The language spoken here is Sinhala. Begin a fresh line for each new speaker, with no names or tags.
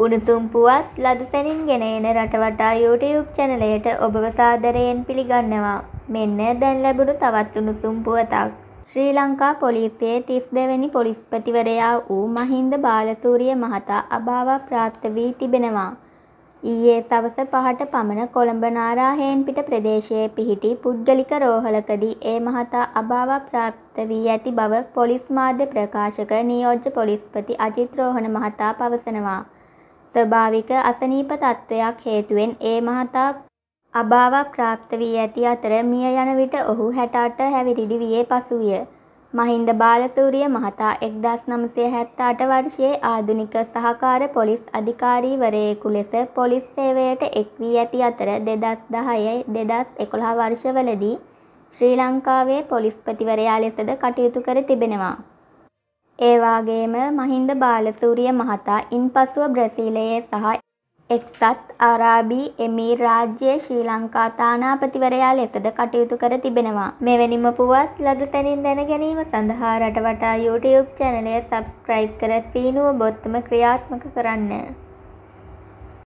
උණුසුම් පුවත් ලදසැනින් ගෙන එන රටවටා YouTube චැනලයට ඔබව සාදරයෙන් පිළිගන්නවා. මෙන්න දැන් ලැබුණු තවත් උණුසුම් පුවතක්. ශ්‍රී ලංකා පොලිසියේ 32 වෙනි පොලිස්පතිවරයා වූ මහින්ද බාලසූරිය මහතා අභාව ප්‍රාප්ත වී තිබෙනවා. ඊයේ සවස 5ට පමණ කොළඹ නාරාහේන්පිට ප්‍රදේශයේ පිහිටි පුද්ගලික රෝහලකදී ඒ මහතා අභාව ප්‍රාප්ත වී ඇති බව පොලිස් මාධ්‍ය ප්‍රකාශක නියෝජ්‍ය පොලිස්පති අජිත් රෝහණ මහතා පවසනවා. ස්වභාවික අසනීප තත්ත්වයක් හේතුවෙන් ඒ මහතා අභාවක් ප්‍රාප්ත වී ඇති අතර මිය යන විට ඔහු 68 හැවිරිදි වියේ පසුවිය. මහින්ද බාලසූරිය මහතා 1978 වර්ෂයේ ආධුනික සහකාර පොලිස් අධිකාරීවරයෙකු ලෙස පොලිස් සේවයට එක් වී ඇති අතර 2010 2011 වර්ෂවලදී ශ්‍රී ලංකාවේ පොලිස්පතිවරයා ලෙසද කටයුතු කර තිබෙනවා. ඒවාගේම මහින්ද බාලසූරිය මහතා ඉන් පසුව බ්‍රසීලයේ සහ එක්සත් අරාබී එමී රාජ්‍යයේ ශ්‍රී ලංකා තානාපතිවරයා ලෙසද කටයුතු කර තිබෙනවා. මෙවැනිම පුවත් ලද සැනින් දැන ගැනීම සඳහා රටවටා YouTube චැනලය සබස්ක්‍රයිබ් කර සීනුව බොත්තම ක්‍රියාත්මක කරන්න.